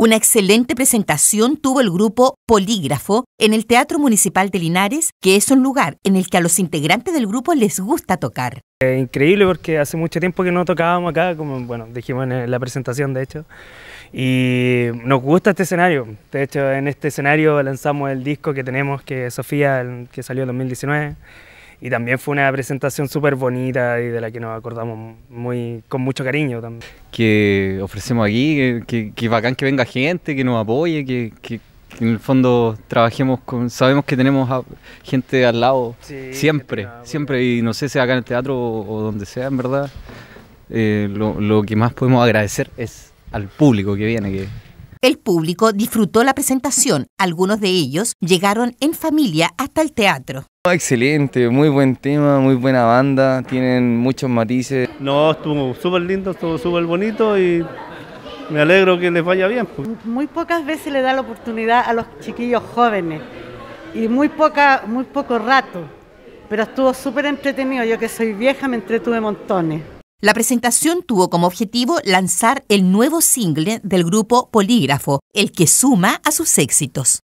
Una excelente presentación tuvo el grupo Polígrafo en el Teatro Municipal de Linares, que es un lugar en el que a los integrantes del grupo les gusta tocar. Es increíble porque hace mucho tiempo que no tocábamos acá, como bueno, dijimos en la presentación de hecho, y nos gusta este escenario. De hecho, en este escenario lanzamos el disco que tenemos, que Sofía, que salió en 2019 y también fue una presentación súper bonita y de la que nos acordamos muy con mucho cariño también. Que ofrecemos aquí, que, que, bacán que venga gente, que nos apoye, que, en el fondo trabajemos con, sabemos que tenemos a, gente al lado siempre, siempre, y no sé si acá en el teatro o, donde sea, en verdad, eh, lo, lo que más podemos agradecer es al público que viene, que el público disfrutó la presentación, algunos de ellos llegaron en familia hasta el teatro. Excelente, muy buen tema, muy buena banda, tienen muchos matices. No, estuvo súper lindo, estuvo súper bonito y me alegro que les vaya bien. Pues. Muy pocas veces le da la oportunidad a los chiquillos jóvenes y muy, poca, muy poco rato, pero estuvo súper entretenido. Yo que soy vieja me entretuve montones. La presentación tuvo como objetivo lanzar el nuevo single del grupo Polígrafo, el que suma a sus éxitos.